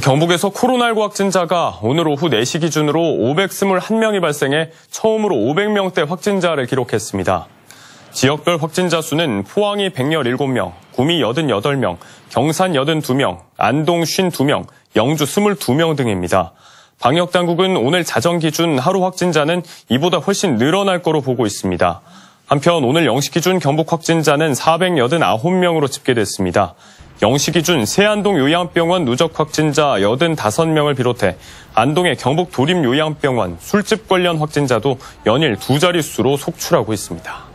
경북에서 코로나19 확진자가 오늘 오후 4시 기준으로 521명이 발생해 처음으로 500명대 확진자를 기록했습니다. 지역별 확진자 수는 포항이 117명, 구미 88명, 경산 82명, 안동 52명, 영주 22명 등입니다. 방역당국은 오늘 자정 기준 하루 확진자는 이보다 훨씬 늘어날 거로 보고 있습니다. 한편 오늘 0시 기준 경북 확진자는 489명으로 집계됐습니다. 0시 기준 세안동 요양병원 누적 확진자 85명을 비롯해 안동의 경북 도림 요양병원 술집 관련 확진자도 연일 두 자릿수로 속출하고 있습니다.